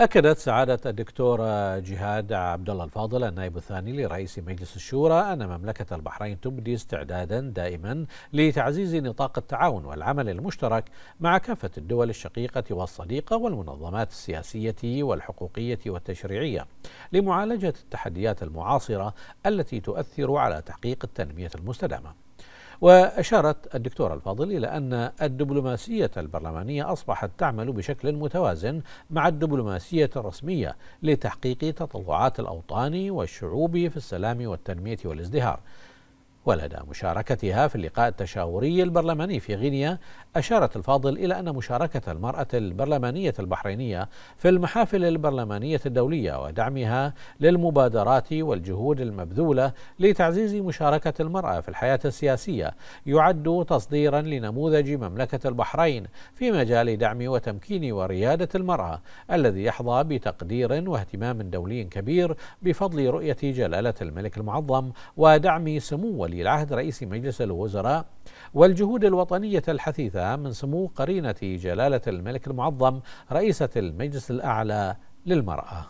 أكدت سعادة الدكتورة جهاد عبد الله الفاضل النائب الثاني لرئيس مجلس الشورى أن مملكة البحرين تبدي استعدادا دائما لتعزيز نطاق التعاون والعمل المشترك مع كافة الدول الشقيقة والصديقة والمنظمات السياسية والحقوقية والتشريعية لمعالجة التحديات المعاصرة التي تؤثر على تحقيق التنمية المستدامة. وأشارت الدكتورة الفاضل إلى أن الدبلوماسية البرلمانية أصبحت تعمل بشكل متوازن مع الدبلوماسية الرسمية لتحقيق تطلعات الأوطان والشعوب في السلام والتنمية والازدهار ولدى مشاركتها في اللقاء التشاوري البرلماني في غينيا أشارت الفاضل إلى أن مشاركة المرأة البرلمانية البحرينية في المحافل البرلمانية الدولية ودعمها للمبادرات والجهود المبذولة لتعزيز مشاركة المرأة في الحياة السياسية يعد تصديرا لنموذج مملكة البحرين في مجال دعم وتمكين وريادة المرأة الذي يحظى بتقدير واهتمام دولي كبير بفضل رؤية جلالة الملك المعظم ودعم سمو ولي ولي العهد رئيس مجلس الوزراء والجهود الوطنية الحثيثة من سمو قرينة جلالة الملك المعظم رئيسة المجلس الأعلى للمرأة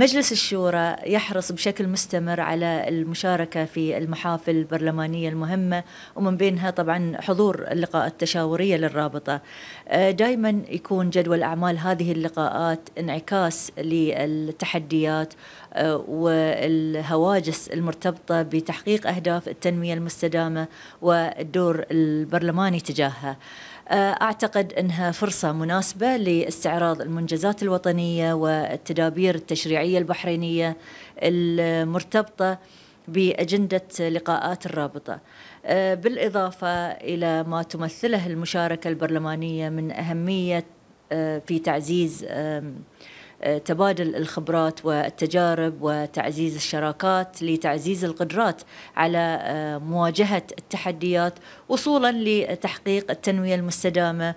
مجلس الشورى يحرص بشكل مستمر على المشاركة في المحافل البرلمانية المهمة ومن بينها طبعا حضور اللقاء التشاورية للرابطة آه، دائما يكون جدول أعمال هذه اللقاءات انعكاس للتحديات آه، والهواجس المرتبطة بتحقيق أهداف التنمية المستدامة والدور البرلماني تجاهها آه، أعتقد أنها فرصة مناسبة لاستعراض المنجزات الوطنية والتدابير التشريعية البحرينية المرتبطة بأجندة لقاءات الرابطة آه، بالإضافة إلى ما تمثله المشاركة البرلمانية من أهمية آه، في تعزيز تبادل الخبرات والتجارب وتعزيز الشراكات لتعزيز القدرات على آه، مواجهه التحديات وصولا لتحقيق التنميه المستدامه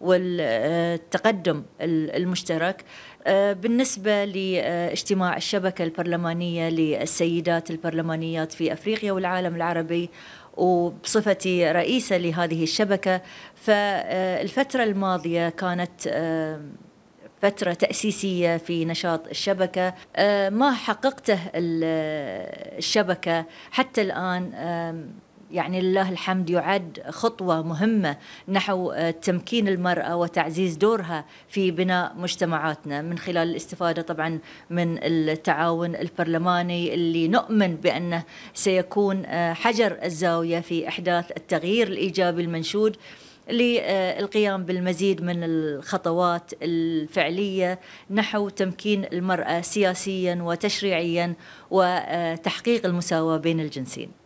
والتقدم المشترك آه، بالنسبة لاجتماع الشبكة البرلمانية للسيدات البرلمانيات في أفريقيا والعالم العربي وبصفتي رئيسة لهذه الشبكة فالفترة الماضية كانت آه، فترة تأسيسية في نشاط الشبكة آه، ما حققته الشبكة حتى الآن يعني لله الحمد يعد خطوة مهمة نحو آه، تمكين المرأة وتعزيز دورها في بناء مجتمعاتنا من خلال الاستفادة طبعا من التعاون البرلماني اللي نؤمن بأنه سيكون آه، حجر الزاوية في إحداث التغيير الإيجابي المنشود للقيام بالمزيد من الخطوات الفعليه نحو تمكين المراه سياسيا وتشريعيا وتحقيق المساواه بين الجنسين